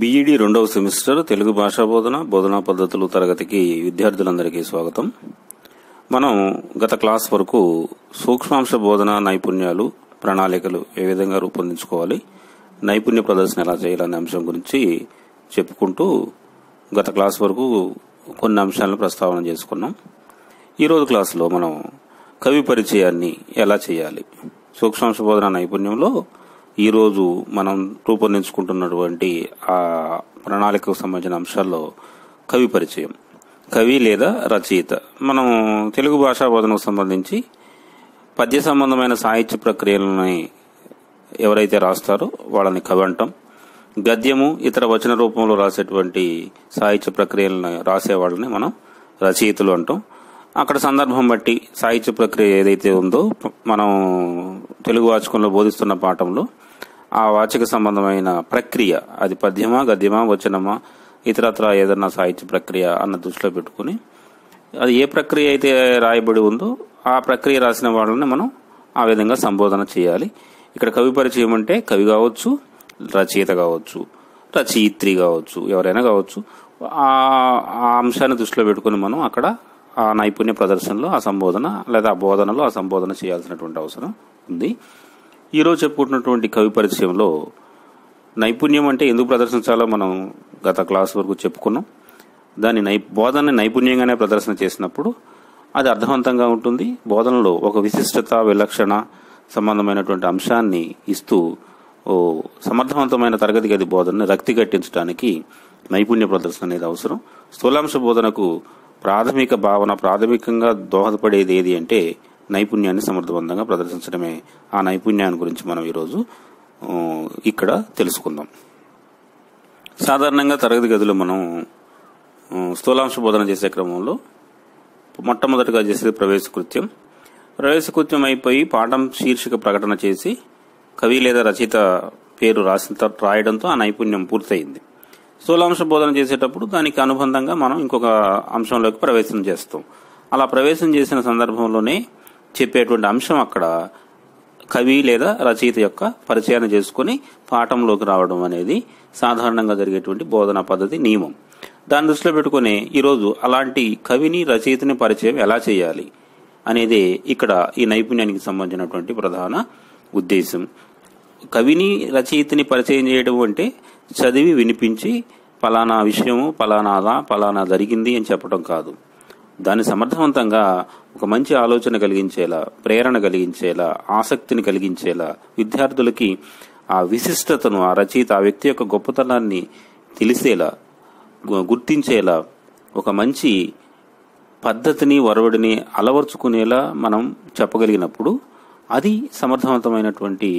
BEd రెండవ semester Telugu భాషా బోధన బోధనా పద్ధతులు తరగతికి విద్యార్థులందరికీ స్వాగతం మనం గత క్లాస్ వరకు సూక్ష్మాంశ బోధన నైపుణ్యాలు ప్రణాళికలు ఏ విధంగా రూపొందించుకోవాలి నైపుణ్య ప్రదర్శన ఎలా చేయాలనే అంశం గురించి చెప్పుకుంటూ గత క్లాస్ వరకు కొన్ని అంశాలను ప్రస్తావన చేసుకున్నాం ఈరోజు క్లాసులో మనం కవి పరిచయాన్ని ఎలా చేయాలి సూక్ష్మాంశ బోధన నైపుణ్యంలో ఈరోజు మనం రూపొందించుకుంటున్నటువంటి ఆ ప్రణాళికకు సంబంధించిన అంశాల్లో కవి పరిచయం కవి లేదా రచయిత మనం తెలుగు భాషా బోధనకు సంబంధించి పద్య సంబంధమైన సాహిత్య ప్రక్రియలని ఎవరైతే రాస్తారో వాళ్ళని కవి అంటాం గద్యము ఇతర వచన రూపంలో రాసేటువంటి సాహిత్య ప్రక్రియలను రాసేవాళ్ళని మనం రచయితలు అంటాం అక్కడ సందర్భం బట్టి సాహిత్య ప్రక్రియ ఏదైతే ఉందో మనం తెలుగు వాచకంలో బోధిస్తున్న పాఠంలో ఆ వాచక సంబంధమైన ప్రక్రియ అది పద్యమా గద్యమా వచనమా ఇతరత్ర ఏదన్నా సాహిత్య ప్రక్రియ అన్న దృష్టిలో పెట్టుకుని అది ఏ ప్రక్రియ అయితే రాయబడి ఉందో ఆ ప్రక్రియ రాసిన వాళ్ళని మనం ఆ విధంగా సంబోధన చేయాలి ఇక్కడ కవి పరిచయం అంటే కవి కావచ్చు రచయిత కావచ్చు రచయిత్రి కావచ్చు ఎవరైనా కావచ్చు ఆ అంశాన్ని దృష్టిలో పెట్టుకుని మనం అక్కడ ఆ నైపుణ్య ప్రదర్శనలో ఆ సంబోధన లేదా ఆ బోధనలో ఆ సంబోధన చేయాల్సినటువంటి అవసరం ఉంది ఈరోజు చెప్పుకుంటున్నటువంటి కవి పరిచయంలో నైపుణ్యం అంటే ఎందుకు ప్రదర్శించాలో మనం గత క్లాస్ వరకు చెప్పుకున్నాం దాని నై బోధనని నైపుణ్యంగానే ప్రదర్శన చేసినప్పుడు అది అర్థవంతంగా ఉంటుంది బోధనలో ఒక విశిష్టత విలక్షణ సంబంధమైనటువంటి అంశాన్ని ఇస్తూ ఓ సమర్థవంతమైన తరగతి గది బోధనని రక్తి కట్టించడానికి నైపుణ్య ప్రదర్శన అనేది అవసరం స్థూలాంశ బోధనకు ప్రాథమిక భావన ప్రాథమికంగా దోహదపడేది ఏది అంటే నైపుణ్యాన్ని సమర్థవంతంగా ప్రదర్శించడమే ఆ నైపుణ్యాన్ని గురించి మనం ఈరోజు ఇక్కడ తెలుసుకుందాం సాధారణంగా తరగతి గదిలో మనం స్థూలాంశ బోధన చేసే క్రమంలో మొట్టమొదటిగా చేసేది ప్రవేశకృత్యం ప్రవేశకృత్యం అయిపోయి పాఠం శీర్షిక ప్రకటన చేసి కవి లేదా రచయిత పేరు రాసిన రాయడంతో ఆ నైపుణ్యం పూర్తయింది స్థూలాంశ బోధన చేసేటప్పుడు దానికి అనుబంధంగా మనం ఇంకొక అంశంలోకి ప్రవేశం చేస్తాం అలా ప్రవేశం చేసిన సందర్భంలోనే చెప్పేటువంటి అంశం అక్కడ కవి లేదా రచయిత యొక్క పరిచయాన్ని చేసుకుని పాఠంలోకి రావడం అనేది సాధారణంగా జరిగేటువంటి బోధనా పద్ధతి నియమం దాని దృష్టిలో పెట్టుకుని ఈరోజు అలాంటి కవిని రచయితని పరిచయం ఎలా చేయాలి అనేది ఇక్కడ ఈ నైపుణ్యానికి సంబంధించినటువంటి ప్రధాన ఉద్దేశం కవిని రచయితని పరిచయం చేయడం అంటే చదివి వినిపించి పలానా విషయము పలానాదా పలానా జరిగింది అని చెప్పడం కాదు దాన్ని సమర్థవంతంగా ఒక మంచి ఆలోచన కలిగించేలా ప్రేరణ కలిగించేలా ఆసక్తిని కలిగించేలా విద్యార్థులకి ఆ విశిష్టతను ఆ రచయిత ఆ వ్యక్తి యొక్క గొప్పతనాన్ని తెలిసేలా గుర్తించేలా ఒక మంచి పద్ధతిని వరవడిని అలవర్చుకునేలా మనం చెప్పగలిగినప్పుడు అది సమర్థవంతమైనటువంటి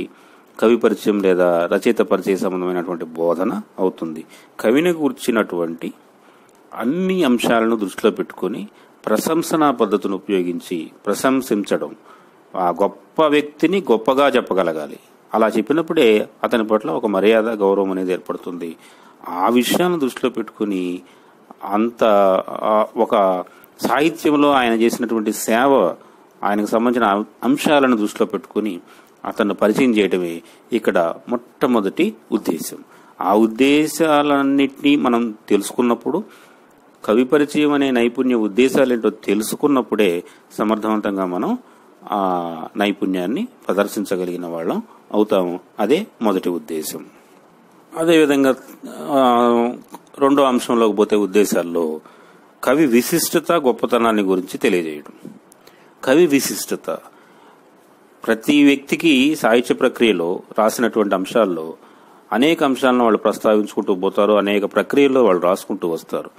కవి పరిచయం లేదా రచయిత పరిచయ సంబంధమైనటువంటి బోధన అవుతుంది కవిని గుర్చినటువంటి అన్ని అంశాలను దృష్టిలో పెట్టుకొని ప్రశంసనా పద్ధతిని ఉపయోగించి ప్రశంసించడం ఆ గొప్ప వ్యక్తిని గొప్పగా చెప్పగలగాలి అలా చెప్పినప్పుడే అతని పట్ల ఒక మర్యాద గౌరవం అనేది ఏర్పడుతుంది ఆ విషయాన్ని దృష్టిలో పెట్టుకుని అంత ఒక సాహిత్యంలో ఆయన చేసినటువంటి సేవ ఆయనకు సంబంధించిన అంశాలను దృష్టిలో పెట్టుకుని అతను పరిచయం చేయడమే ఇక్కడ మొట్టమొదటి ఉద్దేశం ఆ ఉద్దేశాలన్నింటినీ మనం తెలుసుకున్నప్పుడు కవి పరిచయం అనే నైపుణ్య ఉద్దేశాలు ఏంటో తెలుసుకున్నప్పుడే సమర్థవంతంగా మనం ఆ నైపుణ్యాన్ని ప్రదర్శించగలిగిన వాళ్ళం అవుతాము అదే మొదటి ఉద్దేశం అదేవిధంగా రెండో అంశంలోకి పోతే ఉద్దేశాల్లో కవి విశిష్టత గొప్పతనాన్ని గురించి తెలియజేయడం కవి విశిష్టత ప్రతి వ్యక్తికి సాహిత్య ప్రక్రియలో రాసినటువంటి అంశాల్లో అనేక అంశాలను వాళ్ళు ప్రస్తావించుకుంటూ పోతారు అనేక ప్రక్రియల్లో వాళ్ళు రాసుకుంటూ వస్తారు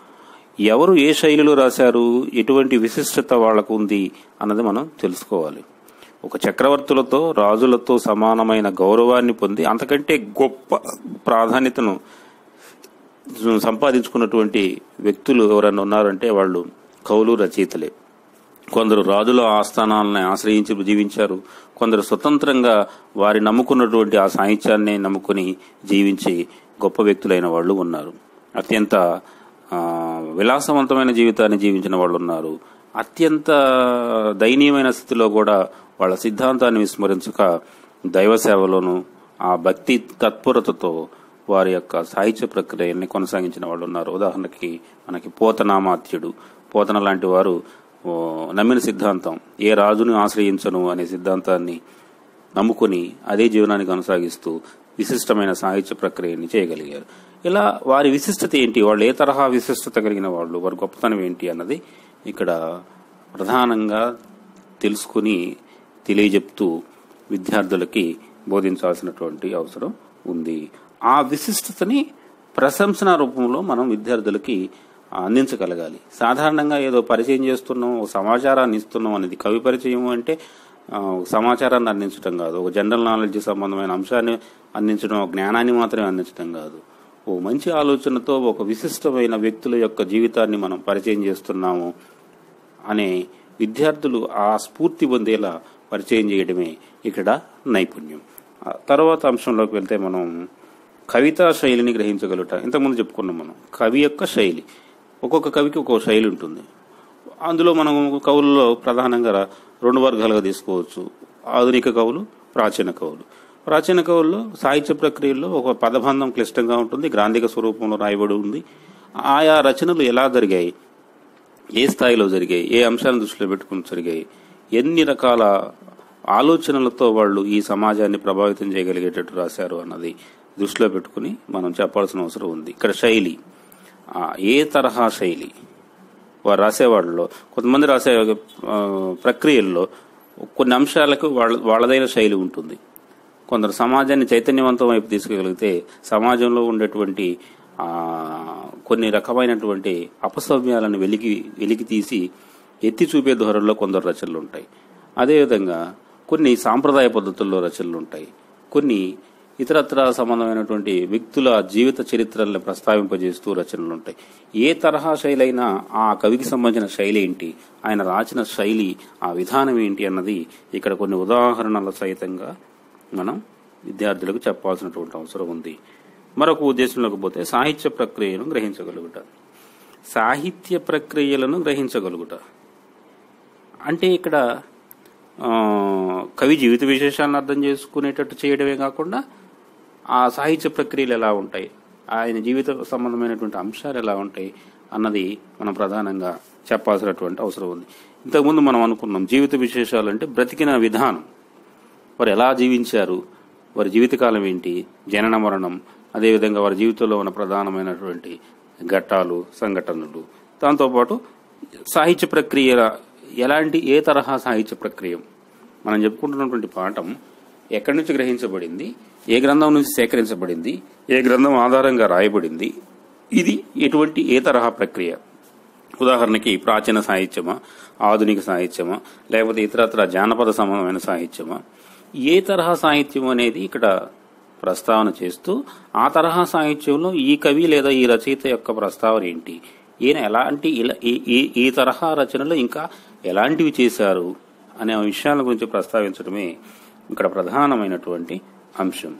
ఎవరు ఏ శైలిలో రాశారు ఎటువంటి విశిష్టత వాళ్లకు ఉంది అన్నది మనం తెలుసుకోవాలి ఒక చక్రవర్తులతో రాజులతో సమానమైన గౌరవాన్ని పొంది అంతకంటే గొప్ప ప్రాధాన్యతను సంపాదించుకున్నటువంటి వ్యక్తులు ఎవరైనా ఉన్నారంటే వాళ్ళు కౌలు రచయితలే కొందరు రాజుల ఆస్థానాలను ఆశ్రయించి జీవించారు కొందరు స్వతంత్రంగా వారి నమ్ముకున్నటువంటి ఆ సాహిత్యాన్ని నమ్ముకుని జీవించి గొప్ప వ్యక్తులైన వాళ్ళు ఉన్నారు అత్యంత విలాసవంతమైన జీవితాన్ని జీవించిన వాళ్ళు ఉన్నారు అత్యంత దయనీయమైన స్థితిలో కూడా వాళ్ళ సిద్ధాంతాన్ని విస్మరించక దైవ సేవలోను ఆ భక్తి తత్పరతతో వారి యొక్క సాహిత్య ప్రక్రియని కొనసాగించిన వాళ్ళు ఉన్నారు ఉదాహరణకి మనకి పోతనామాత్యుడు పోతన లాంటి వారు నమ్మిన సిద్ధాంతం ఏ రాజును ఆశ్రయించను అనే సిద్ధాంతాన్ని నమ్ముకుని అదే జీవనాన్ని కొనసాగిస్తూ విశిష్టమైన సాహిత్య ప్రక్రియని చేయగలిగారు ఇలా వారి విశిష్టత ఏంటి వాళ్ళు ఏ తరహా విశిష్టత కలిగిన వాళ్ళు వారి గొప్పతనం ఏంటి అన్నది ఇక్కడ ప్రధానంగా తెలుసుకుని తెలియజెప్తూ విద్యార్థులకి బోధించాల్సినటువంటి అవసరం ఉంది ఆ విశిష్టతని ప్రశంసన రూపంలో మనం విద్యార్థులకి అందించగలగాలి సాధారణంగా ఏదో పరిచయం చేస్తున్నాం సమాచారాన్ని ఇస్తున్నాం అనేది కవి పరిచయం అంటే సమాచారాన్ని అందించడం కాదు ఒక జనరల్ నాలెడ్జ్ సంబంధమైన అంశాన్ని అందించడం జ్ఞానాన్ని మాత్రమే అందించడం కాదు ఓ మంచి ఆలోచనతో ఒక విశిష్టమైన వ్యక్తుల యొక్క జీవితాన్ని మనం పరిచయం చేస్తున్నాము అనే విద్యార్థులు ఆ స్ఫూర్తి పొందేలా పరిచయం చేయడమే ఇక్కడ నైపుణ్యం తర్వాత అంశంలోకి వెళ్తే మనం కవితా శైలిని గ్రహించగలుగుట ఇంతకుముందు చెప్పుకున్నాం మనం కవి యొక్క శైలి ఒక్కొక్క కవికి ఒక్కొక్క శైలి ఉంటుంది అందులో మనం కవుల్లో ప్రధానంగా రెండు వర్గాలుగా తీసుకోవచ్చు ఆధునిక కవులు ప్రాచీన కవులు ప్రాచీన కవుల్లో సాహిత్య ప్రక్రియలో ఒక పదబంధం క్లిష్టంగా ఉంటుంది గ్రాంధిక స్వరూపంలో రాయబడి ఉంది ఆయా రచనలు ఎలా జరిగాయి ఏ స్థాయిలో జరిగాయి ఏ అంశాలను దృష్టిలో పెట్టుకుని జరిగాయి ఎన్ని రకాల ఆలోచనలతో వాళ్ళు ఈ సమాజాన్ని ప్రభావితం చేయగలిగేటట్టు రాశారు అన్నది దృష్టిలో పెట్టుకుని మనం చెప్పాల్సిన అవసరం ఉంది ఇక్కడ శైలి ఏ తరహా శైలి వారు రాసేవాళ్ళలో కొంతమంది రాసే ప్రక్రియల్లో కొన్ని అంశాలకు వాళ్ళ వాళ్ళదైన శైలి ఉంటుంది కొందరు సమాజాన్ని చైతన్యవంతం వైపు తీసుకోగలిగితే సమాజంలో ఉండేటువంటి కొన్ని రకమైనటువంటి అపసవ్యాలను వెలికి వెలికి తీసి ఎత్తి చూపే ధోరణిలో కొందరు రచనలు ఉంటాయి అదేవిధంగా కొన్ని సాంప్రదాయ పద్ధతుల్లో రచనలు ఉంటాయి కొన్ని ఇతరత్ర సంబంధమైనటువంటి వ్యక్తుల జీవిత చరిత్రల్ని ప్రస్తావింపజేస్తూ రచనలుంటాయి ఏ తరహా శైలి అయినా ఆ కవికి సంబంధించిన శైలి ఏంటి ఆయన రాసిన శైలి ఆ విధానం ఏంటి అన్నది ఇక్కడ కొన్ని ఉదాహరణల సహితంగా మనం విద్యార్థులకు చెప్పాల్సినటువంటి అవసరం ఉంది మరొక ఉద్దేశంలోకి పోతే సాహిత్య ప్రక్రియను గ్రహించగలుగుట సాహిత్య ప్రక్రియలను గ్రహించగలుగుట అంటే ఇక్కడ కవి జీవిత విశేషాలను అర్థం చేసుకునేటట్టు చేయడమే కాకుండా ఆ సాహిత్య ప్రక్రియలు ఎలా ఉంటాయి ఆయన జీవిత సంబంధమైనటువంటి అంశాలు ఎలా ఉంటాయి అన్నది మనం ప్రధానంగా చెప్పాల్సినటువంటి అవసరం ఉంది ఇంతకుముందు మనం అనుకున్నాం జీవిత విశేషాలు అంటే బ్రతికిన విధానం వారు ఎలా జీవించారు వారి జీవితకాలం ఏంటి జనన మరణం అదేవిధంగా వారి జీవితంలో ఉన్న ప్రధానమైనటువంటి ఘట్టాలు సంఘటనలు దాంతోపాటు సాహిత్య ప్రక్రియ ఎలాంటి ఏ తరహా సాహిత్య ప్రక్రియ మనం చెప్పుకుంటున్నటువంటి పాఠం ఎక్కడి నుంచి గ్రహించబడింది ఏ గ్రంథం నుంచి సేకరించబడింది ఏ గ్రంథం ఆధారంగా రాయబడింది ఇది ఎటువంటి ఏ తరహా ప్రక్రియ ఉదాహరణకి ప్రాచీన సాహిత్యమా ఆధునిక సాహిత్యమా లేకపోతే ఇతరత్ర జానపద సంబంధమైన సాహిత్యమా ఏ తరహా సాహిత్యం అనేది ఇక్కడ ప్రస్తావన చేస్తూ ఆ తరహా సాహిత్యంలో ఈ కవి లేదా ఈ రచయిత యొక్క ప్రస్తావన ఏంటి ఈయన ఎలాంటి ఇలా ఈ తరహా రచనలు ఇంకా ఎలాంటివి చేశారు అనే విషయాల గురించి ప్రస్తావించడమే ఇక్కడ ప్రధానమైనటువంటి అంశం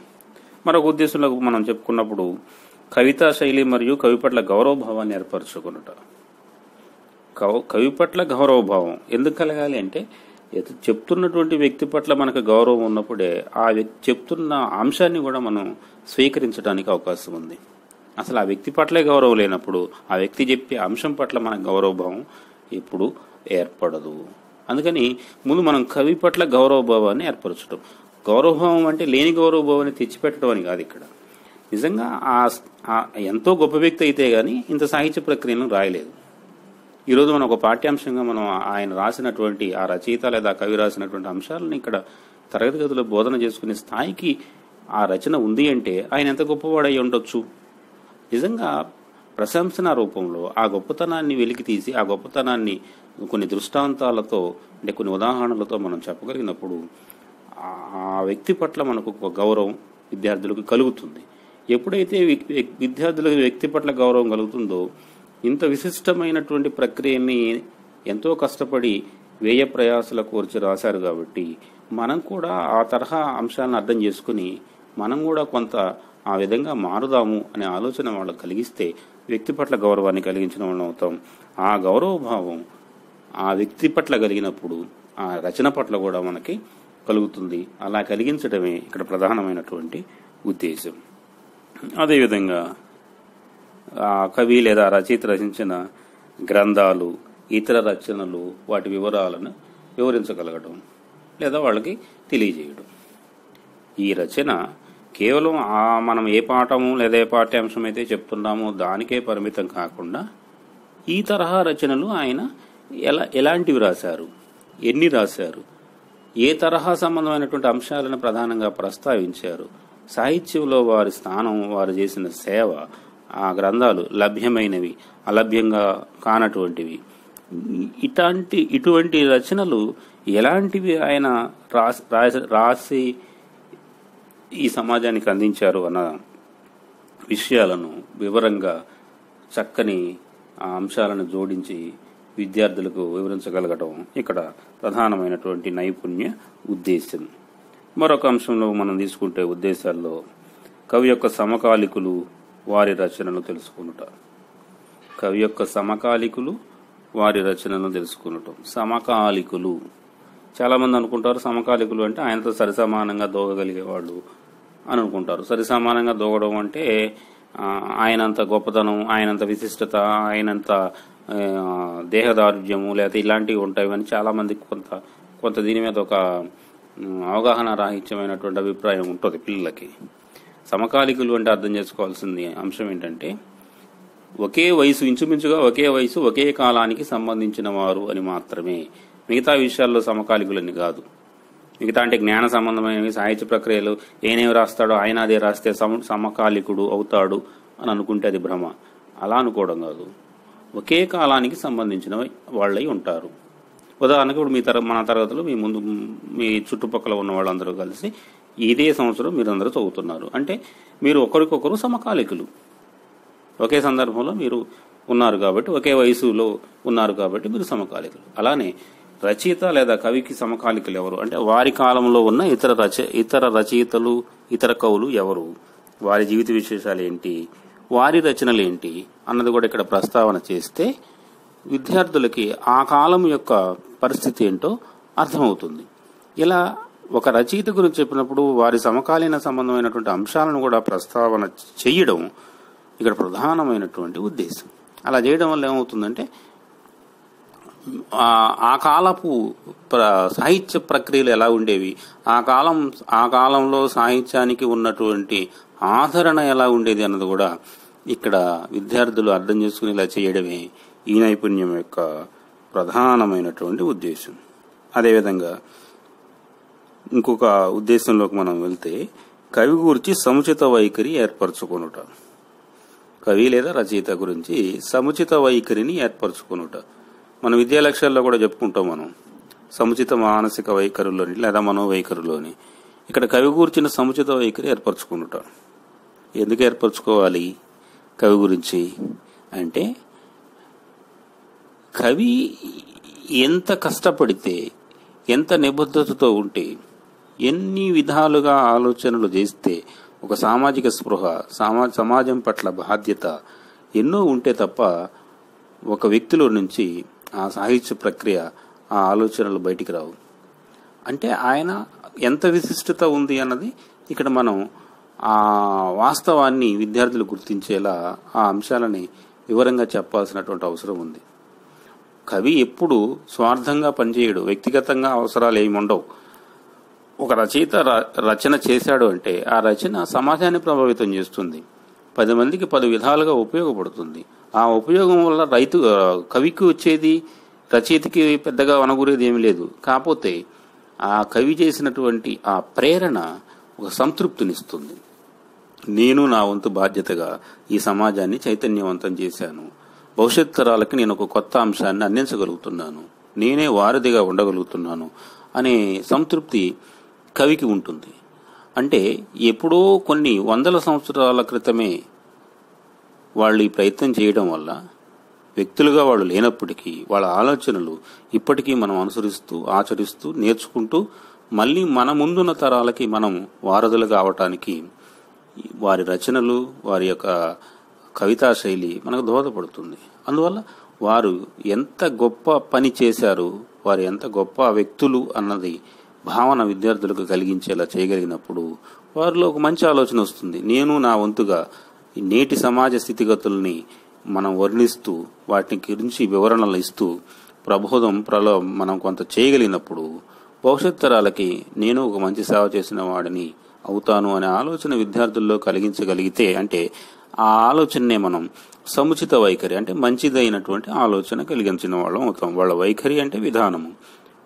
మరొక ఉద్దేశంలో మనం చెప్పుకున్నప్పుడు కవితా శైలి మరియు కవి పట్ల గౌరవభావాన్ని ఏర్పరచుకున్నట కవి పట్ల గౌరవభావం ఎందుకు కలగాలి అంటే చెప్తున్నటువంటి వ్యక్తి పట్ల మనకు గౌరవం ఉన్నప్పుడే ఆ వ్యక్తి చెప్తున్న అంశాన్ని కూడా మనం స్వీకరించడానికి అవకాశం ఉంది అసలు ఆ వ్యక్తి పట్లే గౌరవం లేనప్పుడు ఆ వ్యక్తి చెప్పే అంశం పట్ల మనకు గౌరవభావం ఎప్పుడు ఏర్పడదు అందుకని ముందు మనం కవి పట్ల గౌరవభావాన్ని ఏర్పరచడం గౌరవభావం అంటే లేని గౌరవభావాన్ని తెచ్చిపెట్టడం అని కాదు ఇక్కడ నిజంగా ఆ ఎంతో గొప్ప వ్యక్తి అయితే కానీ ఇంత సాహిత్య ప్రక్రియను రాయలేదు ఈరోజు మనం ఒక పాఠ్యాంశంగా మనం ఆయన రాసినటువంటి ఆ రచయిత లేదా కవి రాసినటువంటి అంశాలను ఇక్కడ తరగతి గదిలో బోధన చేసుకునే స్థాయికి ఆ రచన ఉంది అంటే ఆయన ఎంత గొప్పవాడై ఉండొచ్చు నిజంగా ప్రశంసన రూపంలో ఆ గొప్పతనాన్ని వెలికి తీసి ఆ గొప్పతనాన్ని కొన్ని దృష్టాంతాలతో అంటే కొన్ని ఉదాహరణలతో మనం చెప్పగలిగినప్పుడు ఆ వ్యక్తి పట్ల మనకు ఒక గౌరవం విద్యార్థులకు కలుగుతుంది ఎప్పుడైతే విద్యార్థులకు వ్యక్తి పట్ల గౌరవం కలుగుతుందో ఇంత విశిష్టమైనటువంటి ప్రక్రియని ఎంతో కష్టపడి వ్యయ ప్రయాసల కోర్చి రాశారు కాబట్టి మనం కూడా ఆ తరహా అంశాలను అర్థం చేసుకుని మనం కూడా కొంత ఆ విధంగా మారుదాము అనే ఆలోచన వాళ్ళకు కలిగిస్తే వ్యక్తి పట్ల గౌరవాన్ని కలిగించిన వాళ్ళం అవుతాం ఆ గౌరవభావం ఆ వ్యక్తి పట్ల కలిగినప్పుడు ఆ రచన పట్ల కూడా మనకి కలుగుతుంది అలా కలిగించడమే ఇక్కడ ప్రధానమైనటువంటి ఉద్దేశం అదేవిధంగా ఆ కవి లేదా రచయిత రచించిన గ్రంథాలు ఇతర రచనలు వాటి వివరాలను వివరించగలగడం లేదా వాళ్ళకి తెలియజేయడం ఈ రచన కేవలం మనం ఏ పాఠము లేదా ఏ పాఠ్యాంశం అయితే చెప్తున్నామో దానికే పరిమితం కాకుండా ఈ తరహా రచనలు ఆయన ఎలా ఎలాంటివి రాశారు ఎన్ని రాశారు ఏ తరహా సంబంధమైనటువంటి అంశాలను ప్రధానంగా ప్రస్తావించారు సాహిత్యంలో వారి స్థానం వారు చేసిన సేవ ఆ గ్రంథాలు లభ్యమైనవి అలభ్యంగా కానటువంటివి ఇట్లాంటి ఇటువంటి రచనలు ఎలాంటివి ఆయన రాసి రాసి ఈ సమాజానికి అందించారు అన్న విషయాలను వివరంగా చక్కని అంశాలను జోడించి విద్యార్థులకు వివరించగలగటం ఇక్కడ ప్రధానమైనటువంటి నైపుణ్య ఉద్దేశం మరొక అంశంలో మనం తీసుకుంటే ఉద్దేశాల్లో కవి యొక్క సమకాలికులు వారి రచనలు తెలుసుకున్నట కవి యొక్క సమకాలికులు వారి రచనలను తెలుసుకున్నటం సమకాలికులు చాలామంది అనుకుంటారు సమకాలికులు అంటే ఆయనతో సరిసమానంగా దోగగలిగేవాళ్ళు అని అనుకుంటారు సరిసమానంగా దోగడం అంటే ఆయనంత గొప్పతనం ఆయనంత విశిష్టత ఆయనంత దేహదారుఢ్యము లేకపోతే ఇలాంటివి ఉంటాయి అని చాలామందికి కొంత కొంత దీని మీద ఒక అవగాహన రాహిత్యమైనటువంటి అభిప్రాయం ఉంటుంది పిల్లలకి సమకాలికులు అంటే అర్థం చేసుకోవాల్సింది అంశం ఏంటంటే ఒకే వయసు ఇంచుమించుగా ఒకే వయసు ఒకే కాలానికి సంబంధించిన వారు అని మాత్రమే మిగతా విషయాల్లో సమకాలికులని కాదు మిగతా అంటే జ్ఞాన సంబంధమైనవి సాహిత్య ప్రక్రియలు ఏనేమి రాస్తాడో ఆయన అదే రాస్తే సమకాలికుడు అవుతాడు అని అనుకుంటే అది భ్రమ అలా అనుకోవడం కాదు ఒకే కాలానికి సంబంధించిన వాళ్ళై ఉంటారు ఉదాహరణకు ఇప్పుడు మీ తర మన తరగతిలో మీ ముందు మీ చుట్టుపక్కల ఉన్న వాళ్ళందరూ కలిసి ఇదే సంవత్సరం మీరు అందరూ చదువుతున్నారు అంటే మీరు ఒకరికొకరు సమకాలికులు ఒకే సందర్భంలో మీరు ఉన్నారు కాబట్టి ఒకే వయసులో ఉన్నారు కాబట్టి మీరు సమకాలికులు అలానే రచయిత లేదా కవికి సమకాలికలు ఎవరు అంటే వారి కాలంలో ఉన్న ఇతర రచ ఇతర రచయితలు ఇతర కవులు ఎవరు వారి జీవిత విశేషాలు ఏంటి వారి రచనలు ఏంటి అన్నది కూడా ఇక్కడ ప్రస్తావన చేస్తే విద్యార్థులకి ఆ కాలం యొక్క పరిస్థితి ఏంటో అర్థమవుతుంది ఇలా ఒక రచయిత గురించి చెప్పినప్పుడు వారి సమకాలీన సంబంధమైనటువంటి అంశాలను కూడా ప్రస్తావన చేయడం ఇక్కడ ప్రధానమైనటువంటి ఉద్దేశం అలా చేయడం వల్ల ఏమవుతుందంటే ఆ కాలపు ప్ర సాహిత్య ప్రక్రియలు ఎలా ఉండేవి ఆ కాలం ఆ కాలంలో సాహిత్యానికి ఉన్నటువంటి ఆదరణ ఎలా ఉండేది అన్నది కూడా ఇక్కడ విద్యార్థులు అర్థం చేసుకునేలా చేయడమే ఈ నైపుణ్యం యొక్క ప్రధానమైనటువంటి ఉద్దేశం అదేవిధంగా ఇంకొక ఉద్దేశంలోకి మనం వెళ్తే కవి గురించి సముచిత వైఖరి ఏర్పరచుకొనుట కవి లేదా రచయిత గురించి సముచిత వైఖరిని ఏర్పరచుకొనుట మన విద్యా లక్ష్యాల్లో కూడా చెప్పుకుంటాం మనం సముచిత మానసిక వైఖరులోని లేదా మనోవైఖరులోని ఇక్కడ కవి గురించిన సముచిత వైఖరి ఏర్పరచుకుంటాం ఎందుకు ఏర్పరచుకోవాలి కవి గురించి అంటే కవి ఎంత కష్టపడితే ఎంత నిబద్ధతతో ఉంటే ఎన్ని విధాలుగా ఆలోచనలు చేస్తే ఒక సామాజిక స్పృహ సమా సమాజం పట్ల బాధ్యత ఎన్నో ఉంటే తప్ప ఒక వ్యక్తిలో నుంచి ఆ సాహిత్య ప్రక్రియ ఆ ఆలోచనలు బయటికి రావు అంటే ఆయన ఎంత విశిష్టత ఉంది అన్నది ఇక్కడ మనం ఆ వాస్తవాన్ని విద్యార్థులు గుర్తించేలా ఆ అంశాలని వివరంగా చెప్పాల్సినటువంటి అవసరం ఉంది కవి ఎప్పుడు స్వార్థంగా పనిచేయడు వ్యక్తిగతంగా అవసరాలు ఏమి ఉండవు ఒక రచయిత రచన చేశాడు అంటే ఆ రచన సమాజాన్ని ప్రభావితం చేస్తుంది పది మందికి పలు విధాలుగా ఉపయోగపడుతుంది ఆ ఉపయోగం వల్ల రైతు కవికి వచ్చేది రచయితకి పెద్దగా వనగురేది ఏమీ లేదు కాకపోతే ఆ కవి చేసినటువంటి ఆ ప్రేరణ ఒక సంతృప్తినిస్తుంది నేను నా వంతు బాధ్యతగా ఈ సమాజాన్ని చైతన్యవంతం చేశాను భవిష్యత్ తరాలకి నేను ఒక కొత్త అంశాన్ని అందించగలుగుతున్నాను నేనే వారధిగా ఉండగలుగుతున్నాను అనే సంతృప్తి కవికి ఉంటుంది అంటే ఎప్పుడో కొన్ని వందల సంవత్సరాల క్రితమే వాళ్ళు ఈ ప్రయత్నం చేయడం వల్ల వ్యక్తులుగా వాళ్ళు లేనప్పటికీ వాళ్ళ ఆలోచనలు ఇప్పటికీ మనం అనుసరిస్తూ ఆచరిస్తూ నేర్చుకుంటూ మళ్ళీ మన ముందున్న తరాలకి మనం వారధులు కావటానికి వారి రచనలు వారి యొక్క కవితా శైలి మనకు దోహదపడుతుంది అందువల్ల వారు ఎంత గొప్ప పని చేశారు వారు ఎంత గొప్ప వ్యక్తులు అన్నది భావన విద్యార్థులకు కలిగించేలా చేయగలిగినప్పుడు వారిలో ఒక మంచి ఆలోచన వస్తుంది నేను నా వంతుగా నేటి సమాజ స్థితిగతుల్ని మనం వర్ణిస్తూ వాటిని గురించి వివరణలు ఇస్తూ ప్రబోధం ప్రలో మనం కొంత చేయగలిగినప్పుడు భవిష్యత్ తరాలకి నేను ఒక మంచి సేవ చేసిన వాడిని అవుతాను అనే ఆలోచన విద్యార్థుల్లో కలిగించగలిగితే అంటే ఆ ఆలోచననే మనం సముచిత వైఖరి అంటే మంచిదైనటువంటి ఆలోచన కలిగించిన వాళ్ళం అవుతాం వాళ్ళ వైఖరి అంటే విధానము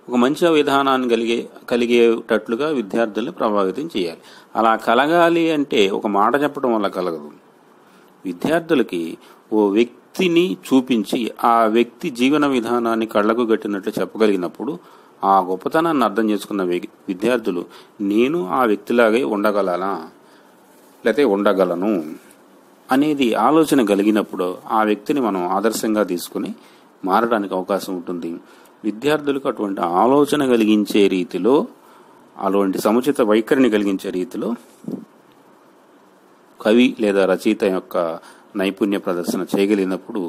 ఒక మంచి విధానాన్ని కలిగే కలిగేటట్లుగా విద్యార్థుల్ని ప్రభావితం చేయాలి అలా కలగాలి అంటే ఒక మాట చెప్పడం వల్ల కలగదు విద్యార్థులకి ఓ వ్యక్తిని చూపించి ఆ వ్యక్తి జీవన విధానాన్ని కళ్ళకు కట్టినట్లు చెప్పగలిగినప్పుడు ఆ గొప్పతనాన్ని అర్థం చేసుకున్న విద్యార్థులు నేను ఆ వ్యక్తిలాగే ఉండగలనా లేకపోతే ఉండగలను అనేది ఆలోచన కలిగినప్పుడు ఆ వ్యక్తిని మనం ఆదర్శంగా తీసుకుని మారడానికి అవకాశం ఉంటుంది విద్యార్థులకు అటువంటి ఆలోచన కలిగించే రీతిలో అలాంటి సముచిత వైఖరిని కలిగించే రీతిలో కవి లేదా రచయిత యొక్క నైపుణ్య ప్రదర్శన చేయగలిగినప్పుడు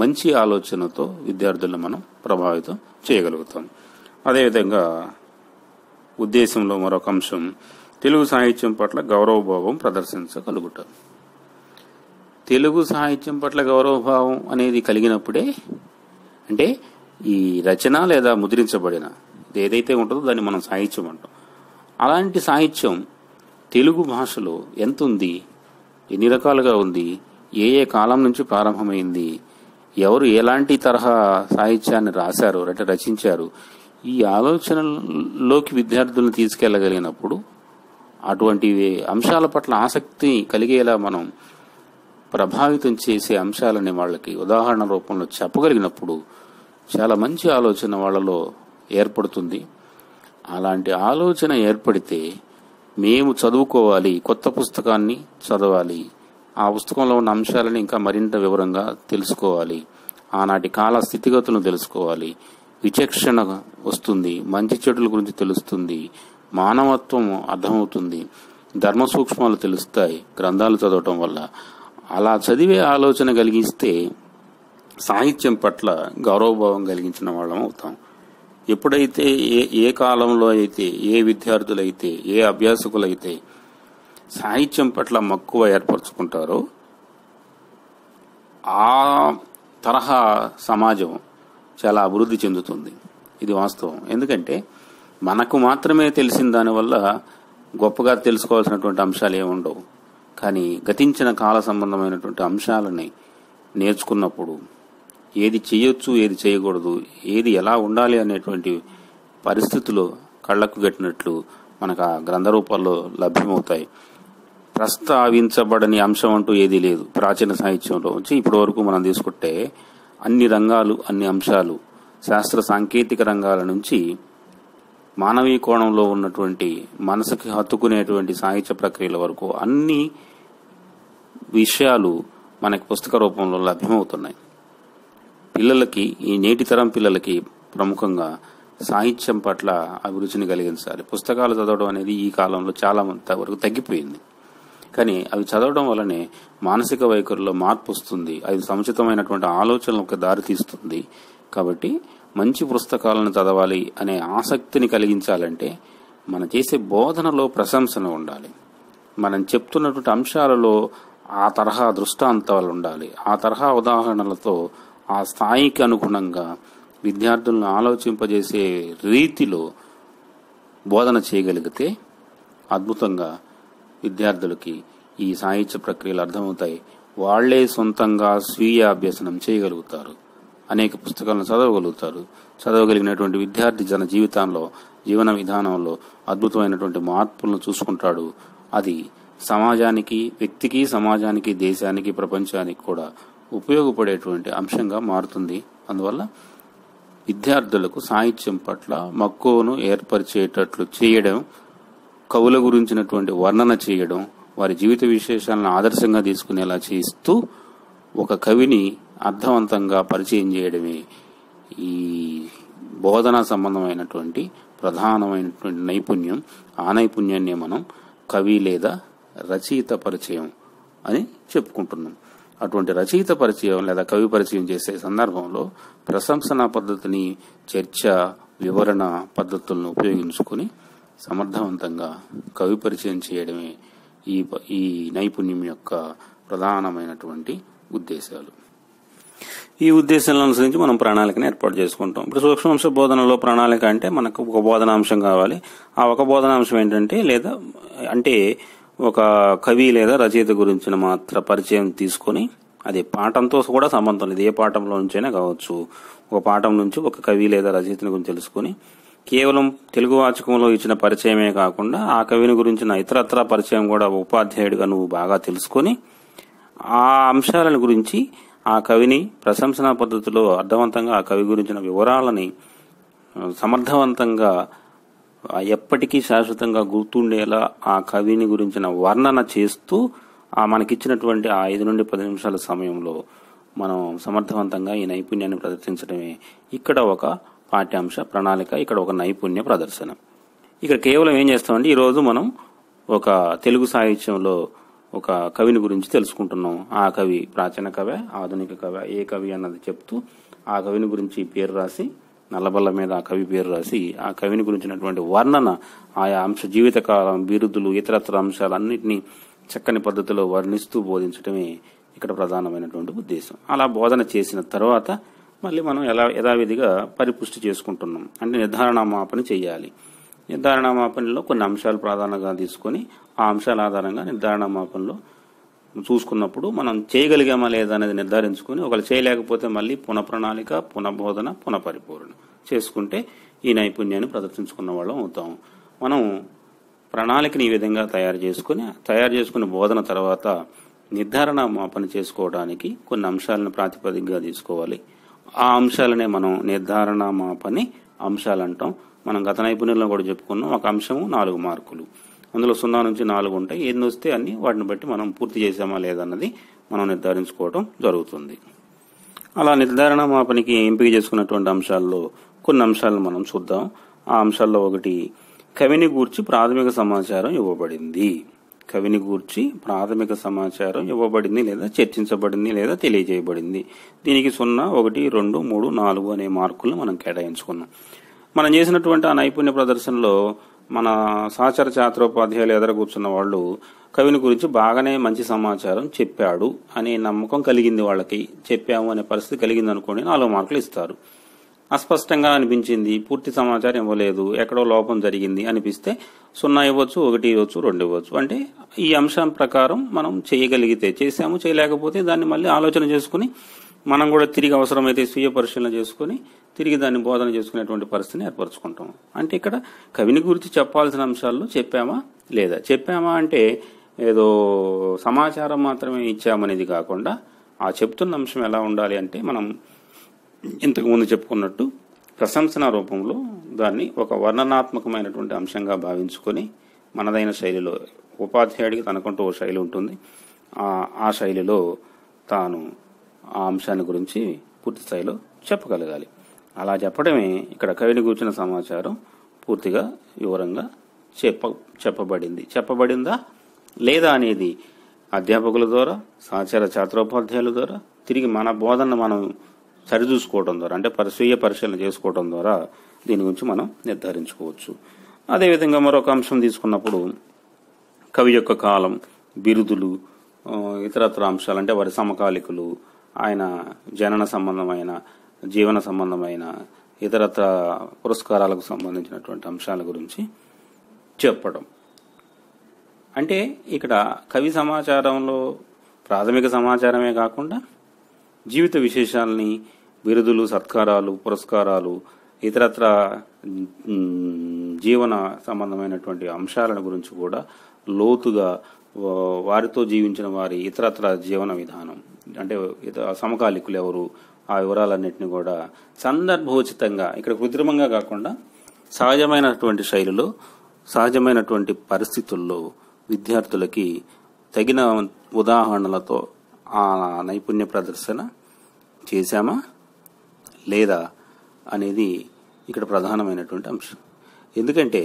మంచి ఆలోచనతో విద్యార్థులను మనం ప్రభావితం చేయగలుగుతాం అదేవిధంగా ఉద్దేశంలో మరొక అంశం తెలుగు సాహిత్యం పట్ల గౌరవభావం ప్రదర్శించగలుగుట తెలుగు సాహిత్యం పట్ల గౌరవభావం అనేది కలిగినప్పుడే అంటే ఈ రచన లేదా ముద్రించబడిన ఏదైతే ఉంటుందో దాన్ని మనం సాహిత్యం అంటాం అలాంటి సాహిత్యం తెలుగు భాషలో ఎంత ఉంది ఎన్ని రకాలుగా ఉంది ఏ ఏ కాలం నుంచి ప్రారంభమైంది ఎవరు ఎలాంటి తరహా సాహిత్యాన్ని రాశారు అంటే రచించారు ఈ ఆలోచనలోకి విద్యార్థులను తీసుకెళ్ళగలిగినప్పుడు అటువంటి అంశాల పట్ల ఆసక్తి కలిగేలా మనం ప్రభావితం చేసే అంశాలని వాళ్ళకి ఉదాహరణ రూపంలో చెప్పగలిగినప్పుడు చాలా మంచి ఆలోచన వాళ్ళలో ఏర్పడుతుంది అలాంటి ఆలోచన ఏర్పడితే మేము చదువుకోవాలి కొత్త పుస్తకాన్ని చదవాలి ఆ పుస్తకంలో ఉన్న అంశాలను ఇంకా మరింత వివరంగా తెలుసుకోవాలి ఆనాటి కాల స్థితిగతులను తెలుసుకోవాలి విచక్షణ వస్తుంది మంచి చెడుల గురించి తెలుస్తుంది మానవత్వం అర్థమవుతుంది ధర్మ సూక్ష్మాలు తెలుస్తాయి గ్రంథాలు చదవటం వల్ల అలా చదివే ఆలోచన కలిగిస్తే సాహిత్యం పట్ల గౌరవభావం కలిగించిన వాళ్ళం అవుతాం ఎప్పుడైతే ఏ ఏ కాలంలో అయితే ఏ విద్యార్థులైతే ఏ అభ్యాసకులైతే సాహిత్యం పట్ల మక్కువ ఏర్పరచుకుంటారో ఆ తరహా సమాజం చాలా అభివృద్ధి చెందుతుంది ఇది వాస్తవం ఎందుకంటే మనకు మాత్రమే తెలిసిన దానివల్ల గొప్పగా తెలుసుకోవాల్సినటువంటి అంశాలు ఏముండవు కానీ గతించిన కాల సంబంధమైనటువంటి అంశాలని నేర్చుకున్నప్పుడు ఏది చేయొచ్చు ఏది చేయకూడదు ఏది ఎలా ఉండాలి అనేటువంటి పరిస్థితులు కళ్ళకు కట్టినట్లు మనకు ఆ గ్రంథ రూపాల్లో లభ్యమవుతాయి ప్రస్తావించబడని అంశం అంటూ ఏదీ లేదు ప్రాచీన సాహిత్యంలో నుంచి ఇప్పటి వరకు మనం తీసుకుంటే అన్ని రంగాలు అన్ని అంశాలు శాస్త్ర సాంకేతిక రంగాల నుంచి మానవీయ కోణంలో ఉన్నటువంటి మనసుకి హత్తుకునేటువంటి సాహిత్య ప్రక్రియల వరకు అన్ని విషయాలు మనకి పుస్తక రూపంలో లభ్యమవుతున్నాయి పిల్లలకి ఈ నేటి తరం పిల్లలకి ప్రముఖంగా సాహిత్యం పట్ల అభిరుచిని కలిగించాలి పుస్తకాలు చదవడం అనేది ఈ కాలంలో చాలా వరకు తగ్గిపోయింది కానీ అవి చదవడం వల్లనే మానసిక వైఖరిలో మార్పు వస్తుంది అది సముచితమైనటువంటి ఆలోచనలకు దారితీస్తుంది కాబట్టి మంచి పుస్తకాలను చదవాలి అనే ఆసక్తిని కలిగించాలంటే మనం చేసే బోధనలో ప్రశంసన ఉండాలి మనం చెప్తున్నటువంటి అంశాలలో ఆ తరహా దృష్టాంతాలు ఉండాలి ఆ తరహా ఉదాహరణలతో ఆ స్థాయికి అనుగుణంగా విద్యార్థులను ఆలోచింపజేసే రీతిలో బోధన చేయగలిగితే అద్భుతంగా విద్యార్థులకి ఈ సాహిత్య ప్రక్రియలు అర్థమవుతాయి వాళ్లే సొంతంగా స్వీయ అభ్యసనం చేయగలుగుతారు అనేక పుస్తకాలను చదవగలుగుతారు చదవగలిగినటువంటి విద్యార్థి జన జీవితంలో జీవన విధానంలో అద్భుతమైనటువంటి మార్పులను చూసుకుంటాడు అది సమాజానికి వ్యక్తికి సమాజానికి దేశానికి ప్రపంచానికి కూడా ఉపయోగపడేటువంటి అంశంగా మారుతుంది అందువల్ల విద్యార్థులకు సాహిత్యం పట్ల మక్కువను ఏర్పరిచేటట్లు చేయడం కవుల గురించినటువంటి వర్ణన చేయడం వారి జీవిత విశేషాలను ఆదర్శంగా తీసుకునేలా చేస్తూ ఒక కవిని అర్థవంతంగా పరిచయం చేయడమే ఈ బోధనా సంబంధమైనటువంటి ప్రధానమైనటువంటి నైపుణ్యం ఆ నైపుణ్యాన్ని మనం కవి లేదా రచయిత పరిచయం అని చెప్పుకుంటున్నాం అటువంటి రచయిత పరిచయం లేదా కవి పరిచయం చేసే సందర్భంలో ప్రశంసన పద్ధతిని చర్చ వివరణ పద్ధతులను ఉపయోగించుకుని సమర్థవంతంగా కవి పరిచయం చేయడమే ఈ ఈ నైపుణ్యం యొక్క ప్రధానమైనటువంటి ఉద్దేశాలు ఈ ఉద్దేశాలను అనుసరించి మనం ప్రణాళికను ఏర్పాటు చేసుకుంటాం ఇప్పుడు సూక్ష్మాంశ బోధనలో ప్రణాళిక అంటే మనకు ఒక బోధనాంశం కావాలి ఆ ఒక బోధనాంశం ఏంటంటే లేదా అంటే ఒక కవి లేదా రచయిత గురించిన మాత్ర పరిచయం తీసుకొని అది పాఠంతో కూడా సంబంధం లేదు ఏ పాఠంలో నుంచైనా కావచ్చు ఒక పాఠం నుంచి ఒక కవి లేదా రచయితని గురించి తెలుసుకుని కేవలం తెలుగు వాచకంలో ఇచ్చిన పరిచయమే కాకుండా ఆ కవిని గురించిన ఇతరత్ర పరిచయం కూడా ఉపాధ్యాయుడిగా నువ్వు బాగా తెలుసుకొని ఆ అంశాలను గురించి ఆ కవిని ప్రశంసన పద్ధతిలో అర్థవంతంగా ఆ కవి గురించిన వివరాలని సమర్థవంతంగా ఎప్పటికీ శాశ్వతంగా గుర్తుండేలా ఆ కవిని గురించిన వర్ణన చేస్తూ ఆ మనకిచ్చినటువంటి ఆ ఐదు నుండి పది నిమిషాల సమయంలో మనం సమర్థవంతంగా ఈ నైపుణ్యాన్ని ప్రదర్శించడమే ఇక్కడ ఒక పాఠ్యాంశ ప్రణాళిక ఇక్కడ ఒక నైపుణ్య ప్రదర్శన ఇక్కడ కేవలం ఏం చేస్తామంటే ఈరోజు మనం ఒక తెలుగు సాహిత్యంలో ఒక కవిని గురించి తెలుసుకుంటున్నాం ఆ కవి ప్రాచీన కవి ఆధునిక కవి ఏ కవి అన్నది చెప్తూ ఆ కవిని గురించి పేరు రాసి నల్లబల్ల మీద ఆ కవి పేరు రాసి ఆ కవిని గురించినటువంటి వర్ణన ఆయా అంశ జీవితకాలం బిరుదులు ఇతరత్ర అంశాలన్నింటినీ చక్కని పద్ధతిలో వర్ణిస్తూ బోధించడమే ఇక్కడ ప్రధానమైనటువంటి ఉద్దేశం అలా బోధన చేసిన తర్వాత మళ్ళీ మనం ఎలా యథావిధిగా పరిపుష్టి చేసుకుంటున్నాం అంటే నిర్ధారణ మాపన చేయాలి నిర్ధారణ మాపనలో కొన్ని అంశాలు ప్రాధాన్యంగా తీసుకొని ఆ అంశాల ఆధారంగా నిర్ధారణ మాపనలో చూసుకున్నప్పుడు మనం చేయగలిగామా లేదా అనేది నిర్ధారించుకుని ఒకళ్ళు చేయలేకపోతే మళ్ళీ పునఃప్రణాళిక పునఃబోధన పునఃపరిపూరణ చేసుకుంటే ఈ నైపుణ్యాన్ని ప్రదర్శించుకున్న వాళ్ళం అవుతాం మనం ప్రణాళికని ఈ విధంగా తయారు చేసుకుని తయారు చేసుకున్న బోధన తర్వాత నిర్ధారణ మాపన చేసుకోవడానికి కొన్ని అంశాలను ప్రాతిపదికగా తీసుకోవాలి ఆ అంశాలనే మనం నిర్ధారణ మాపని అంశాలు అంటాం మనం గత నైపుణ్యంలో కూడా చెప్పుకున్నాం ఒక అంశము నాలుగు మార్కులు అందులో సున్నా నుంచి నాలుగు ఉంటాయి ఎన్ని వస్తే అన్ని వాటిని బట్టి మనం పూర్తి చేసామా లేదన్నది మనం నిర్ధారించుకోవడం జరుగుతుంది అలా నిర్ధారణ మాపనికి ఎంపిక చేసుకున్నటువంటి అంశాల్లో కొన్ని అంశాలను మనం చూద్దాం ఆ అంశాల్లో ఒకటి కవిని గూర్చి ప్రాథమిక సమాచారం ఇవ్వబడింది కవిని గూర్చి ప్రాథమిక సమాచారం ఇవ్వబడింది లేదా చర్చించబడింది లేదా తెలియజేయబడింది దీనికి సున్నా ఒకటి రెండు మూడు నాలుగు అనే మార్కులను మనం కేటాయించుకున్నాం మనం చేసినటువంటి ఆ నైపుణ్య ప్రదర్శనలో మన సహచర చాత్రోపాధ్యాయులు ఎదురు కూర్చున్న వాళ్ళు కవిని గురించి బాగానే మంచి సమాచారం చెప్పాడు అనే నమ్మకం కలిగింది వాళ్ళకి చెప్పాము అనే పరిస్థితి కలిగింది అనుకోండి నాలుగు మార్కులు ఇస్తారు అస్పష్టంగా అనిపించింది పూర్తి సమాచారం ఇవ్వలేదు ఎక్కడో లోపం జరిగింది అనిపిస్తే సున్నా ఇవ్వచ్చు ఒకటి ఇవ్వచ్చు రెండు ఇవ్వచ్చు అంటే ఈ అంశం ప్రకారం మనం చేయగలిగితే చేసాము చేయలేకపోతే దాన్ని మళ్ళీ ఆలోచన చేసుకుని మనం కూడా తిరిగి అవసరమైతే స్వీయ పరిశీలన చేసుకుని తిరిగి దాన్ని బోధన చేసుకునేటువంటి పరిస్థితిని ఏర్పరచుకుంటాం అంటే ఇక్కడ కవిని గురించి చెప్పాల్సిన అంశాల్లో చెప్పామా లేదా చెప్పామా అంటే ఏదో సమాచారం మాత్రమే ఇచ్చామనేది కాకుండా ఆ చెప్తున్న అంశం ఎలా ఉండాలి అంటే మనం ఇంతకుముందు చెప్పుకున్నట్టు ప్రశంసన రూపంలో దాన్ని ఒక వర్ణనాత్మకమైనటువంటి అంశంగా భావించుకొని మనదైన శైలిలో ఉపాధ్యాయుడికి తనకుంటూ ఓ శైలి ఉంటుంది ఆ శైలిలో తాను ఆ అంశాన్ని గురించి పూర్తి స్థాయిలో చెప్పగలగాలి అలా చెప్పడమే ఇక్కడ కవిని కూర్చున్న సమాచారం పూర్తిగా వివరంగా చెప్ప చెప్పబడింది చెప్పబడిందా లేదా అనేది అధ్యాపకుల ద్వారా సహచార ఛాత్రోపాధ్యాయుల ద్వారా తిరిగి మన బోధనను మనం సరిచూసుకోవడం ద్వారా అంటే స్వీయ పరిశీలన చేసుకోవడం ద్వారా దీని గురించి మనం నిర్ధారించుకోవచ్చు అదేవిధంగా మరొక అంశం తీసుకున్నప్పుడు కవి యొక్క కాలం బిరుదులు ఇతరత్ర అంశాలు అంటే వారి సమకాలికులు ఆయన జనన సంబంధమైన జీవన సంబంధమైన ఇతరత్ర పురస్కారాలకు సంబంధించినటువంటి అంశాల గురించి చెప్పడం అంటే ఇక్కడ కవి సమాచారంలో ప్రాథమిక సమాచారమే కాకుండా జీవిత విశేషాలని బిరుదులు సత్కారాలు పురస్కారాలు ఇతరత్ర జీవన సంబంధమైనటువంటి అంశాలను గురించి కూడా లోతుగా వారితో జీవించిన వారి ఇతరత్ర జీవన విధానం అంటే సమకాలికులు ఎవరు ఆ వివరాలన్నింటినీ కూడా సందర్భోచితంగా ఇక్కడ కృత్రిమంగా కాకుండా సహజమైనటువంటి శైలిలో సహజమైనటువంటి పరిస్థితుల్లో విద్యార్థులకి తగిన ఉదాహరణలతో ఆ నైపుణ్య ప్రదర్శన చేశామా లేదా అనేది ఇక్కడ ప్రధానమైనటువంటి అంశం ఎందుకంటే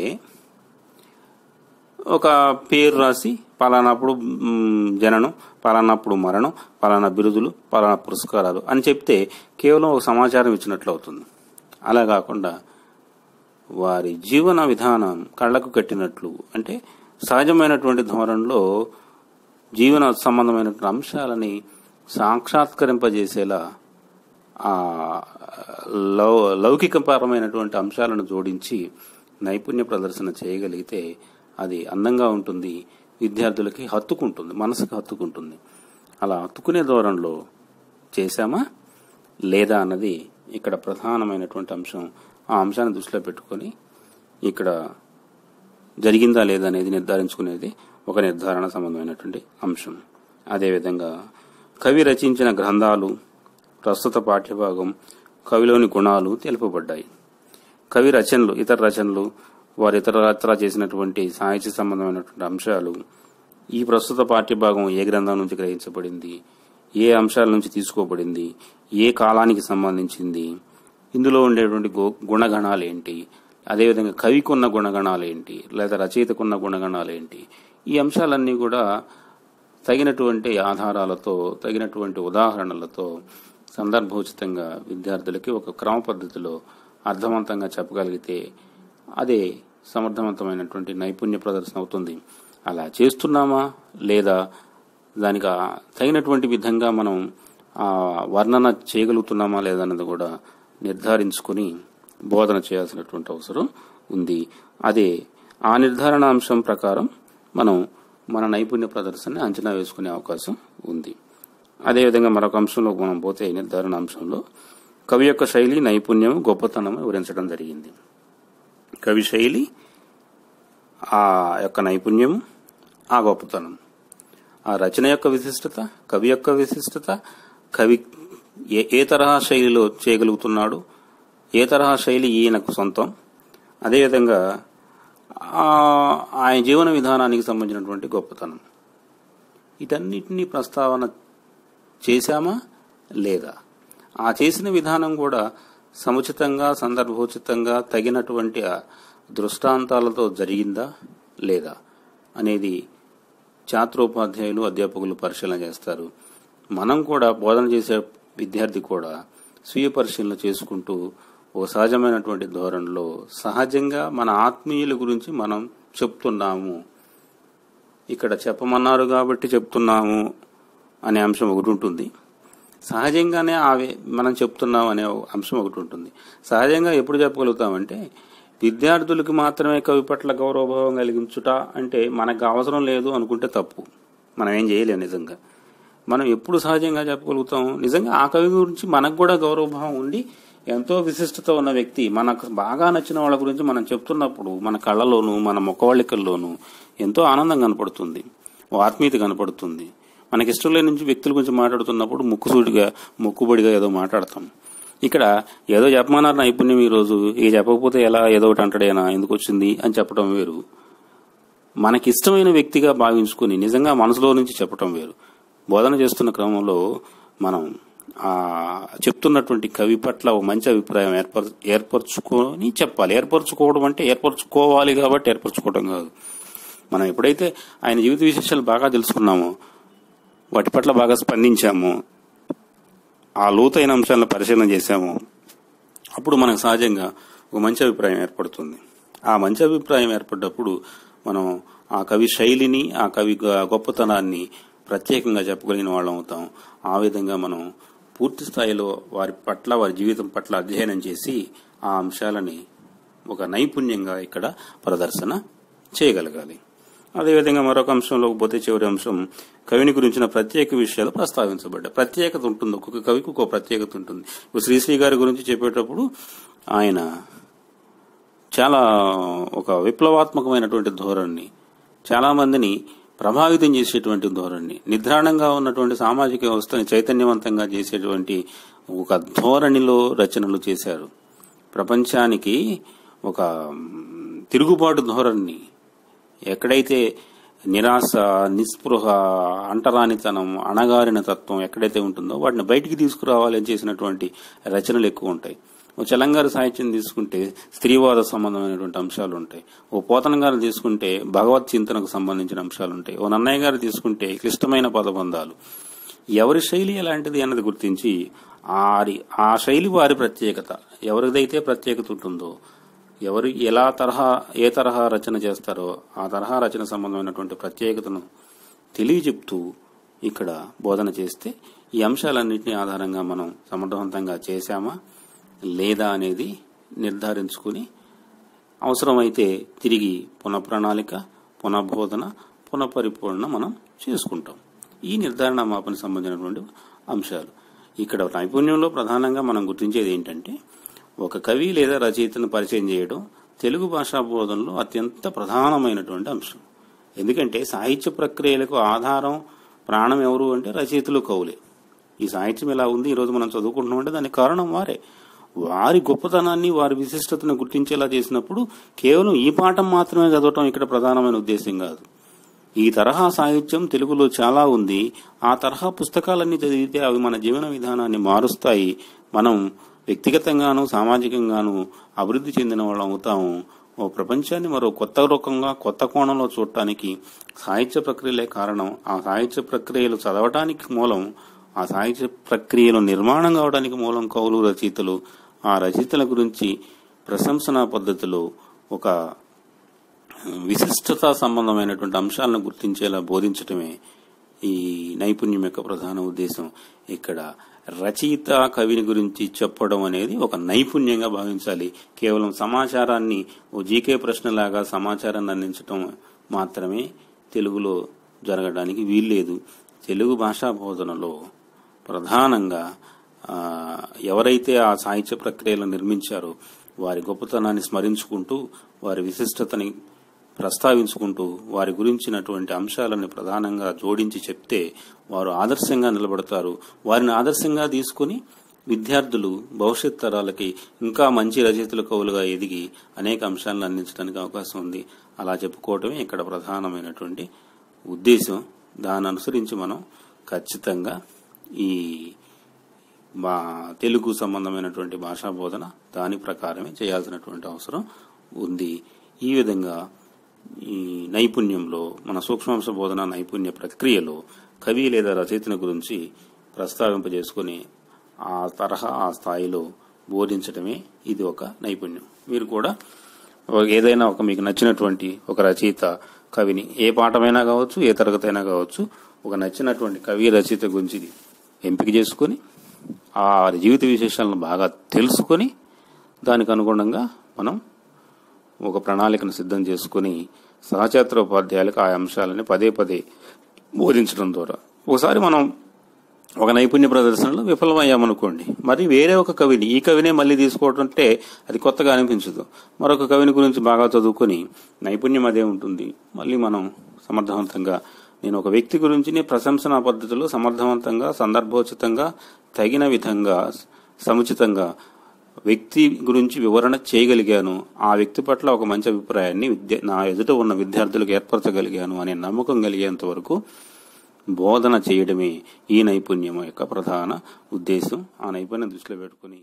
ఒక పేరు రాసి పలానప్పుడు జననం పలానప్పుడు మరణం పలానా బిరుదులు పలానా పురస్కారాలు అని చెప్తే కేవలం ఒక సమాచారం ఇచ్చినట్లు అవుతుంది అలా కాకుండా వారి జీవన విధానం కళ్ళకు కట్టినట్లు అంటే సహజమైనటువంటి ధోరణిలో జీవన సంబంధమైనటువంటి అంశాలని సాక్షాత్కరింపజేసేలా ఆ లౌ లౌకికపరమైనటువంటి అంశాలను జోడించి నైపుణ్య ప్రదర్శన చేయగలిగితే అది అందంగా ఉంటుంది విద్యార్థులకి హత్తుకుంటుంది మనసుకు హత్తుకుంటుంది అలా హత్తుకునే ధోరణిలో చేశామా లేదా అన్నది ఇక్కడ ప్రధానమైనటువంటి అంశం ఆ అంశాన్ని దృష్టిలో పెట్టుకొని ఇక్కడ జరిగిందా లేదా అనేది నిర్ధారించుకునేది ఒక నిర్ధారణ సంబంధమైనటువంటి అంశం అదేవిధంగా కవి రచించిన గ్రంథాలు ప్రస్తుత పాఠ్యభాగం కవిలోని గుణాలు తెలుపబడ్డాయి కవి రచనలు ఇతర రచనలు వారు ఇతరత్రా చేసినటువంటి సాహిత్య సంబంధమైనటువంటి అంశాలు ఈ ప్రస్తుత పాఠ్యభాగం ఏ గ్రంథం నుంచి గ్రహించబడింది ఏ అంశాల నుంచి తీసుకోబడింది ఏ కాలానికి సంబంధించింది ఇందులో ఉండేటువంటి గుణగణాలు ఏంటి అదేవిధంగా కవికున్న గుణగణాలు ఏంటి లేదా రచయితకున్న గుణగణాలు ఏంటి ఈ అంశాలన్నీ కూడా తగినటువంటి ఆధారాలతో తగినటువంటి ఉదాహరణలతో సందర్భోచితంగా విద్యార్థులకి ఒక క్రమ పద్ధతిలో అర్థవంతంగా చెప్పగలిగితే అదే సమర్థవంతమైనటువంటి నైపుణ్య ప్రదర్శన అవుతుంది అలా చేస్తున్నామా లేదా దానికి తగినటువంటి విధంగా మనం వర్ణన చేయగలుగుతున్నామా లేదన్నది కూడా నిర్ధారించుకుని బోధన చేయాల్సినటువంటి అవసరం ఉంది అదే ఆ నిర్ధారణ అంశం ప్రకారం మనం మన నైపుణ్య ప్రదర్శనని అంచనా వేసుకునే అవకాశం ఉంది అదేవిధంగా మరొక అంశంలో మనం పోతే నిర్ధారణ అంశంలో కవి యొక్క శైలి నైపుణ్యం గొప్పతనం వివరించడం జరిగింది కవిశైలి ఆ యొక్క నైపుణ్యం ఆ గొప్పతనం ఆ రచన యొక్క విశిష్టత కవి యొక్క విశిష్టత కవి ఏ ఏ తరహా శైలిలో చేయగలుగుతున్నాడు ఏ తరహా శైలి ఈయనకు సొంతం అదేవిధంగా ఆయన జీవన విధానానికి సంబంధించినటువంటి గొప్పతనం ఇటన్నిటినీ ప్రస్తావన చేశామా లేదా ఆ చేసిన విధానం కూడా సముచితంగా సందర్భోచితంగా తగినటువంటి దృష్టాంతాలతో జరిగిందా లేదా అనేది ఛాత్రోపాధ్యాయులు అధ్యాపకులు పరిశీలన చేస్తారు మనం కూడా బోధన చేసే విద్యార్థి కూడా స్వీయ పరిశీలన చేసుకుంటూ ఓ సహజమైనటువంటి ధోరణిలో సహజంగా మన ఆత్మీయుల గురించి మనం చెప్తున్నాము ఇక్కడ చెప్పమన్నారు కాబట్టి చెప్తున్నాము అనే అంశం ఒకటి ఉంటుంది సహజంగానే అవి మనం చెప్తున్నాం అనే అంశం ఒకటి ఉంటుంది సహజంగా ఎప్పుడు చెప్పగలుగుతామంటే విద్యార్థులకు మాత్రమే కవి పట్ల గౌరవభావం కలిగించుట అంటే మనకు అవసరం లేదు అనుకుంటే తప్పు మనం ఏం చేయలేము నిజంగా మనం ఎప్పుడు సహజంగా చెప్పగలుగుతాం నిజంగా ఆ కవి గురించి మనకు కూడా గౌరవభావం ఉండి ఎంతో విశిష్టత ఉన్న వ్యక్తి మనకు బాగా నచ్చిన వాళ్ళ గురించి మనం చెప్తున్నప్పుడు మన కళ్ళలోనూ మన ముఖవళికల్లోనూ ఎంతో ఆనందం కనపడుతుంది ఆత్మీయత కనపడుతుంది మనకి ఇష్టం లేని నుంచి వ్యక్తుల గురించి మాట్లాడుతున్నప్పుడు ముక్కుసూటిగా మొక్కుబడిగా ఏదో మాట్లాడతాం ఇక్కడ ఏదో చెప్పమన్నారు నైపుణ్యం ఈరోజు ఇక చెప్పకపోతే ఎలా ఏదో ఒకటి అంటాడేనా ఎందుకు వచ్చింది అని చెప్పడం వేరు మనకిష్టమైన వ్యక్తిగా భావించుకుని నిజంగా మనసులో నుంచి చెప్పడం వేరు బోధన చేస్తున్న క్రమంలో మనం చెప్తున్నటువంటి కవి పట్ల ఒక మంచి అభిప్రాయం ఏర్పర ఏర్పరచుకొని చెప్పాలి ఏర్పరచుకోవడం అంటే ఏర్పరచుకోవాలి కాబట్టి ఏర్పరచుకోవడం కాదు మనం ఎప్పుడైతే ఆయన జీవిత విశేషాలు బాగా తెలుసుకున్నామో వాటి పట్ల బాగా స్పందించాము ఆ లోతైన అంశాలను పరిశీలన చేశాము అప్పుడు మనకు సహజంగా ఒక మంచి అభిప్రాయం ఏర్పడుతుంది ఆ మంచి అభిప్రాయం ఏర్పడ్డప్పుడు మనం ఆ కవి శైలిని ఆ కవి గొప్పతనాన్ని ప్రత్యేకంగా చెప్పగలిగిన వాళ్ళం అవుతాం ఆ విధంగా మనం పూర్తి స్థాయిలో వారి పట్ల వారి జీవితం పట్ల అధ్యయనం చేసి ఆ అంశాలని ఒక నైపుణ్యంగా ఇక్కడ ప్రదర్శన చేయగలగాలి అదేవిధంగా మరొక అంశంలో బుద్ధి చివరి అంశం కవిని గురించిన ప్రత్యేక విషయాలు ప్రస్తావించబడ్డాయి ప్రత్యేకత ఉంటుంది ఒక్కొక్క కవికి ఒక్కొక్క ప్రత్యేకత ఉంటుంది ఇప్పుడు శ్రీశ్రీ గారి గురించి చెప్పేటప్పుడు ఆయన చాలా ఒక విప్లవాత్మకమైనటువంటి ధోరణి చాలామందిని ప్రభావితం చేసేటువంటి ధోరణి నిద్రాణంగా ఉన్నటువంటి సామాజిక వ్యవస్థని చైతన్యవంతంగా చేసేటువంటి ఒక ధోరణిలో రచనలు చేశారు ప్రపంచానికి ఒక తిరుగుబాటు ధోరణి ఎక్కడైతే నిరాశ నిస్పృహ అంటరానితనం అణగారిన తత్వం ఎక్కడైతే ఉంటుందో వాటిని బయటికి తీసుకురావాలని చేసినటువంటి రచనలు ఎక్కువ ఉంటాయి ఓ చెలంగారు సాహిత్యం తీసుకుంటే స్త్రీవాద సంబంధమైనటువంటి అంశాలు ఉంటాయి ఓ పోతన గారు తీసుకుంటే భగవత్ చింతనకు సంబంధించిన అంశాలు ఉంటాయి ఓ నన్నయ్య గారు తీసుకుంటే క్లిష్టమైన పదబంధాలు ఎవరి శైలి ఎలాంటిది అన్నది గుర్తించి ఆరి ఆ శైలి వారి ప్రత్యేకత ఎవరిదైతే ప్రత్యేకత ఉంటుందో ఎవరు ఎలా తరహా ఏ తరహా రచన చేస్తారో ఆ తరహా రచన సంబంధమైనటువంటి ప్రత్యేకతను తెలియజెప్తూ ఇక్కడ బోధన చేస్తే ఈ అంశాలన్నింటినీ ఆధారంగా మనం సమర్థవంతంగా చేశామా లేదా అనేది నిర్ధారించుకుని అవసరమైతే తిరిగి పునఃప్రణాళిక పునఃబోధన పునఃపరిపూర్ణ మనం చేసుకుంటాం ఈ నిర్ధారణ మాపన సంబంధించినటువంటి అంశాలు ఇక్కడ నైపుణ్యంలో ప్రధానంగా మనం గుర్తించేది ఏంటంటే ఒక కవి లేదా రచయితను పరిచయం చేయడం తెలుగు భాషా బోధనలో అత్యంత ప్రధానమైనటువంటి అంశం ఎందుకంటే సాహిత్య ప్రక్రియలకు ఆధారం ప్రాణం ఎవరు అంటే రచయితలు కవులే ఈ సాహిత్యం ఎలా ఉంది ఈరోజు మనం చదువుకుంటున్నామంటే దానికి కారణం వారే వారి గొప్పతనాన్ని వారి విశిష్టతను గుర్తించేలా చేసినప్పుడు కేవలం ఈ పాఠం మాత్రమే చదవటం ఇక్కడ ప్రధానమైన ఉద్దేశం కాదు ఈ తరహా సాహిత్యం తెలుగులో చాలా ఉంది ఆ తరహా పుస్తకాలన్నీ చదివితే అవి మన జీవన విధానాన్ని మారుస్తాయి మనం వ్యక్తిగతంగాను సామాజికంగాను అభివృద్ధి చెందిన వాళ్ళు అవుతాము ఓ ప్రపంచాన్ని మరో కొత్త రూపంగా కొత్త కోణంలో చూడటానికి సాహిత్య ప్రక్రియలే కారణం ఆ సాహిత్య ప్రక్రియలు చదవటానికి మూలం ఆ సాహిత్య ప్రక్రియలు నిర్మాణం కావడానికి మూలం కవులు రచయితలు ఆ రచయితల గురించి ప్రశంసనా పద్ధతులు ఒక విశిష్టత సంబంధమైనటువంటి అంశాలను గుర్తించేలా బోధించటమే ఈ నైపుణ్యం యొక్క ప్రధాన ఉద్దేశం ఇక్కడ రచయిత కవిని గురించి చెప్పడం అనేది ఒక నైపుణ్యంగా భావించాలి కేవలం సమాచారాన్ని ఓ జీకే ప్రశ్నలాగా సమాచారాన్ని అందించడం మాత్రమే తెలుగులో జరగడానికి వీల్లేదు తెలుగు భాషా బోధనలో ప్రధానంగా ఎవరైతే ఆ సాహిత్య ప్రక్రియలను నిర్మించారో వారి గొప్పతనాన్ని స్మరించుకుంటూ వారి విశిష్టతని ప్రస్తావించుకుంటూ వారి గురించినటువంటి అంశాలను ప్రధానంగా జోడించి చెప్తే వారు ఆదర్శంగా నిలబడతారు వారిని ఆదర్శంగా తీసుకుని విద్యార్థులు భవిష్యత్ తరాలకి ఇంకా మంచి రచయితల కవులుగా ఎదిగి అనేక అంశాలను అందించడానికి అవకాశం ఉంది అలా చెప్పుకోవటమే ఇక్కడ ప్రధానమైనటువంటి ఉద్దేశం దాని అనుసరించి మనం ఖచ్చితంగా ఈ మా తెలుగు సంబంధమైనటువంటి భాషా బోధన దాని ప్రకారమే చేయాల్సినటువంటి అవసరం ఉంది ఈ విధంగా ఈ నైపుణ్యంలో మన సూక్ష్మాంశ బోధన నైపుణ్య ప్రక్రియలో కవి లేదా రచయితని గురించి ప్రస్తావింపజేసుకుని ఆ తరహా ఆ స్థాయిలో బోధించడమే ఇది ఒక నైపుణ్యం మీరు కూడా ఏదైనా ఒక మీకు నచ్చినటువంటి ఒక రచయిత కవిని ఏ పాఠమైనా కావచ్చు ఏ తరగతి అయినా కావచ్చు ఒక నచ్చినటువంటి కవి రచయిత గురించి ఎంపిక చేసుకొని ఆ జీవిత విశేషాలను బాగా తెలుసుకొని దానికి అనుగుణంగా మనం ఒక ప్రణాళికను సిద్ధం చేసుకుని సహచేత్ర ఉపాధ్యాయులకు ఆ అంశాలని పదే పదే బోధించడం ద్వారా ఒకసారి మనం ఒక నైపుణ్య ప్రదర్శనలో విఫలమయ్యామనుకోండి మరి వేరే ఒక కవిని ఈ కవినే మళ్ళీ తీసుకోవటం అంటే అది కొత్తగా అనిపించదు మరొక కవిని గురించి బాగా చదువుకొని నైపుణ్యం అదే ఉంటుంది మళ్ళీ మనం సమర్థవంతంగా నేను ఒక వ్యక్తి గురించి ప్రశంసన పద్ధతిలో సమర్థవంతంగా సందర్భోచితంగా తగిన విధంగా సముచితంగా వ్యక్తి గురించి వివరణ చేయగలిగాను ఆ వ్యక్తి పట్ల ఒక మంచి అభిప్రాయాన్ని విద్య నా ఎదుట ఉన్న విద్యార్థులకు ఏర్పరచగలిగాను అనే నమ్మకం కలిగేంత వరకు బోధన చేయడమే ఈ నైపుణ్యం యొక్క ప్రధాన ఉద్దేశం ఆ నైపుణ్యం దృష్టిలో పెట్టుకుని